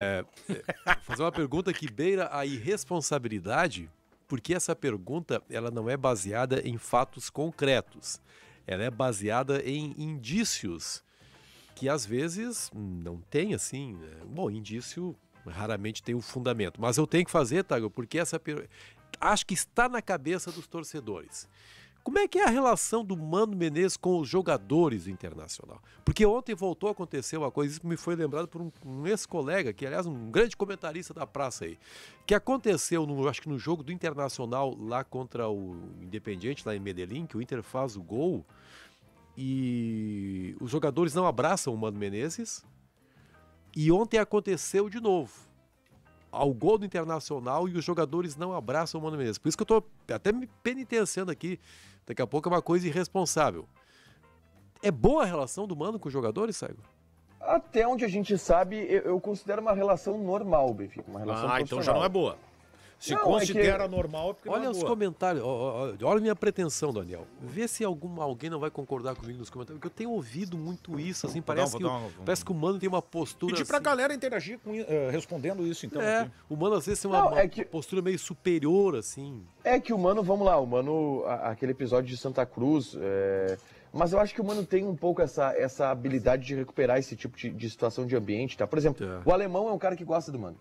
É, é, fazer uma pergunta que beira a irresponsabilidade, porque essa pergunta ela não é baseada em fatos concretos, ela é baseada em indícios que às vezes não tem assim. Né? Bom, indício raramente tem um fundamento, mas eu tenho que fazer, Tago, porque essa per... acho que está na cabeça dos torcedores. Como é que é a relação do Mano Menezes com os jogadores do Internacional? Porque ontem voltou a acontecer uma coisa isso me foi lembrado por um, um ex-colega, que aliás um grande comentarista da praça aí, que aconteceu, no, acho que no jogo do Internacional lá contra o Independiente, lá em Medellín, que o Inter faz o gol e os jogadores não abraçam o Mano Menezes. E ontem aconteceu de novo ao gol do Internacional e os jogadores não abraçam o Mano Menezes. Por isso que eu estou até me penitenciando aqui. Daqui a pouco é uma coisa irresponsável. É boa a relação do Mano com os jogadores, Saigo? Até onde a gente sabe, eu, considero uma relação normal, Benfica. Uma relação ah, então já não é boa. Se não, é considera é que... normal, é porque Olha é os boa. comentários, olha, a minha pretensão, Daniel. Vê se algum, alguém não vai concordar comigo nos comentários, porque eu tenho ouvido muito isso, assim, parece, que, uma, o, parece que o Mano tem uma postura. Pedir assim... pra galera interagir com, uh, respondendo isso, então. É, assim. o Mano às vezes tem uma, não, é uma que... postura meio superior, assim. É que o Mano, vamos lá, o Mano, aquele episódio de Santa Cruz. É... Mas eu acho que o Mano tem um pouco essa, essa habilidade de recuperar esse tipo de, de situação de ambiente, tá? Por exemplo, é. o alemão é um cara que gosta do Mano.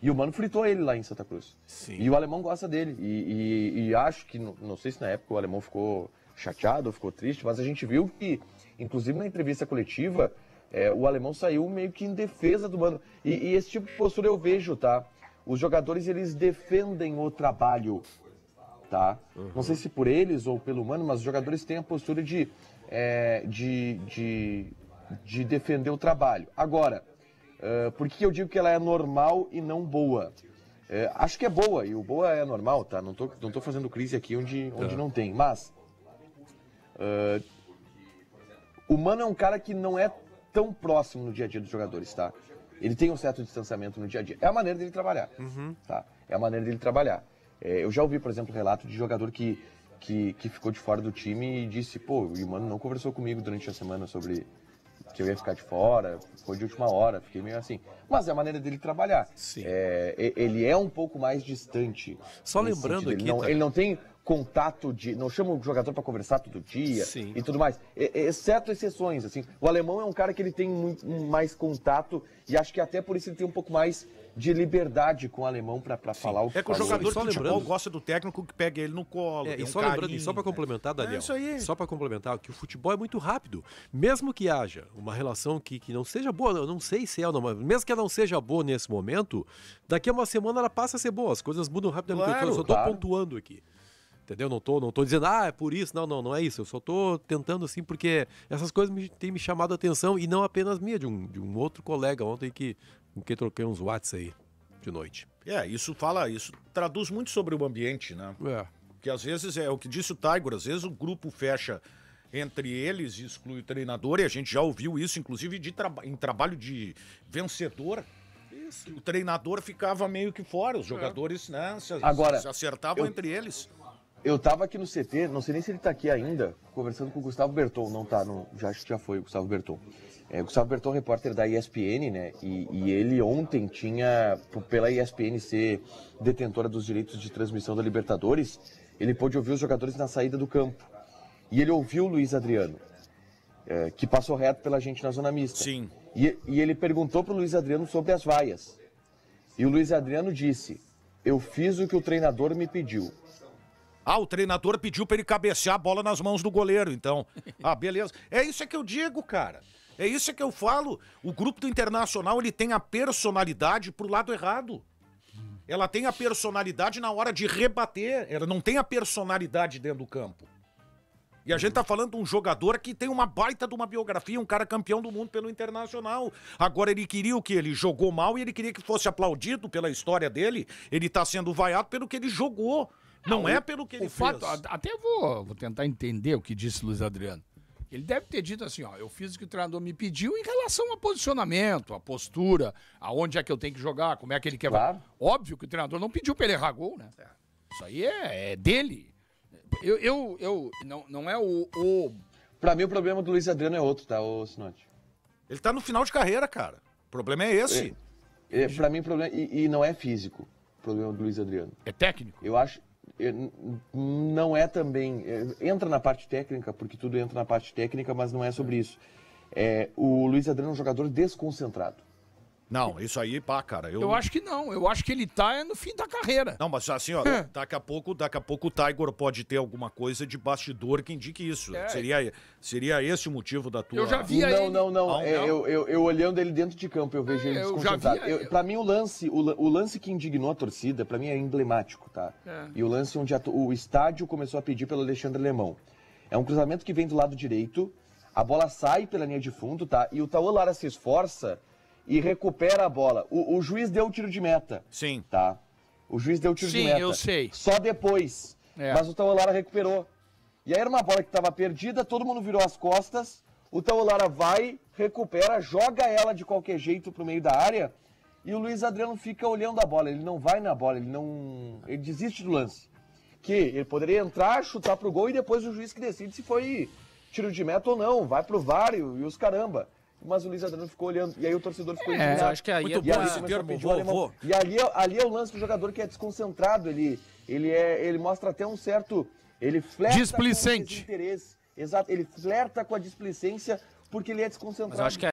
E o Mano fritou ele lá em Santa Cruz. Sim. E o alemão gosta dele. E, e, e acho que, não, não sei se na época o alemão ficou chateado ou ficou triste, mas a gente viu que, inclusive na entrevista coletiva, é, o alemão saiu meio que em defesa do Mano. E, e, esse tipo de postura eu vejo, tá? Os jogadores, eles defendem o trabalho, tá? Uhum. Não sei se por eles ou pelo Mano, mas os jogadores têm a postura de, é, de, de, de defender o trabalho. Agora, ah, por que eu digo que ela é normal e não boa? É, acho que é boa, e o boa é normal, tá? Não tô, não tô fazendo crise aqui onde, onde tá. não tem, mas. Uh, ah, o Mano é um cara que não é tão próximo no dia a dia dos jogadores, tá? Ele tem um certo distanciamento no dia a dia. É a maneira dele trabalhar, uhum. tá? É a maneira dele trabalhar. É, eu já ouvi, por exemplo, relato de jogador que, que, que ficou de fora do time e disse, pô, o Mano não conversou comigo durante a semana sobre, que eu ia ficar de fora, foi de última hora, fiquei meio assim. Mas é a maneira dele trabalhar. Sim. É, ele é um pouco mais distante. Só lembrando aqui. Ele não, tá... ele não tem contato de. Não chama o jogador para conversar todo dia Sim. e tudo mais. exceto exceções, assim. O alemão é um cara que ele tem muito mais contato e acho que até por isso ele tem um pouco mais de liberdade com o alemão para falar o que É que o jogador de futebol gosta do técnico que pega ele no colo. É, e, só lembrando, e só para né? complementar, é Daniel. É isso aí. Só para complementar, que o futebol é muito rápido. Mesmo que haja uma relação que, que não seja boa, eu não sei se é, ou não, mas mesmo que ela não seja boa nesse momento, daqui a uma semana ela passa a ser boa. As coisas mudam rapidamente. Claro, eu só estou claro. pontuando aqui. Entendeu? Não tô, não tô dizendo, ah, é por isso. Não, não, não é isso. Eu só tô tentando, assim, porque essas coisas me, têm me chamado a atenção e não apenas minha, de um, de um outro colega ontem que, com quem troquei uns watts aí de noite. É, isso fala, isso traduz muito sobre o ambiente, né? É. Porque às vezes é o que disse o Tiger, às vezes o grupo fecha entre eles e exclui o treinador, e a gente já ouviu isso, inclusive, de em trabalho de vencedor. Isso. O treinador ficava meio que fora, os é. jogadores é. né, se, Agora, se acertavam eu, entre eles. Eu tava aqui no CT, não sei nem se ele tá aqui ainda, conversando com o Gustavo Berton. Não tá, não, já acho que já foi o Gustavo Berton. É, o Gustavo Berton, é repórter da ESPN, né? E, e, ele ontem tinha, pela ESPN ser detentora dos direitos de transmissão da Libertadores, ele pôde ouvir os jogadores na saída do campo. E ele ouviu o Luiz Adriano, é, que passou reto pela gente na zona mista. Sim. E, e ele perguntou pro Luiz Adriano sobre as vaias. E o Luiz Adriano disse: Eu fiz o que o treinador me pediu. Ah, o treinador pediu para ele cabecear a bola nas mãos do goleiro, então. Ah, beleza. É isso é que eu digo, cara. É isso é que eu falo. O grupo do Internacional, ele tem a personalidade pro lado errado. Ela tem a personalidade na hora de rebater, ela não tem a personalidade dentro do campo. E a gente tá falando de um jogador que tem uma baita de uma biografia, um cara campeão do mundo pelo Internacional. Agora ele queria o que? Ele jogou mal e ele queria que fosse aplaudido pela história dele. Ele tá sendo vaiado pelo que ele jogou. Não, é pelo que ele o fez. Fato, até vou, vou tentar entender o que disse Luiz Adriano. Ele deve ter dito assim, ó, eu fiz o que o treinador me pediu em relação ao posicionamento, a postura, aonde é que eu tenho que jogar, como é que ele quer. Claro. Óbvio que o treinador não pediu para ele errar gol, né? É. Isso aí é, é, dele. Eu, eu, eu não, não é o, o... Para mim o problema do Luiz Adriano é outro, tá, ô Sinote? Ele tá no final de carreira, cara. O problema é esse. É, é para mim o problema e, e não é físico, o problema do Luiz Adriano. É técnico. Eu acho eh, não é também. Eh, entra na parte técnica, porque tudo entra na parte técnica, mas não é sobre isso. É, o Luiz Adriano é um jogador desconcentrado. Não, isso aí, pá, cara. Eu... eu acho que não. Eu acho que ele tá é no fim da carreira. Não, mas assim, ó, daqui a pouco, daqui a pouco o Tiger pode ter alguma coisa de bastidor que indique isso. É. Seria, seria esse o motivo da tua. Eu já vi não, ele... não, não, não. É, não. Eu, eu, eu, olhando ele dentro de campo, eu vejo é, ele desconcentrado. Eu, pra mim, o lance, o, o, lance que indignou a torcida, pra mim é emblemático, tá? É. E o lance onde a, o estádio começou a pedir pelo Alexandre Lemão. É um cruzamento que vem do lado direito, a bola sai pela linha de fundo, tá? E o Taolara Lara se esforça e recupera a bola. O, o juiz deu o tiro de meta. Sim. Tá? O juiz deu o tiro Sim, de meta. Sim, eu sei. Só depois. É. Mas o Taolara recuperou. E aí era uma bola que estava perdida, todo mundo virou as costas. O Taolara vai, recupera, joga ela de qualquer jeito pro meio da área. E o Luiz Adriano fica olhando a bola. Ele não vai na bola, ele não. Ele desiste do lance. Que ele poderia entrar, chutar pro gol e depois o juiz que decide se foi tiro de meta ou não. Vai pro VAR e os caramba mas o Luiz Adriano ficou olhando. E aí o torcedor ficou é, indignado. Acho que aí Muito é bom esse termo, vou, vou. E ali, é, ali é o lance do jogador que é desconcentrado. Ele, ele, é, ele mostra até um certo. Ele flerta Displicente. com o desinteresse. Exato, ele flerta com a displicência porque ele é desconcentrado. Mas acho que é...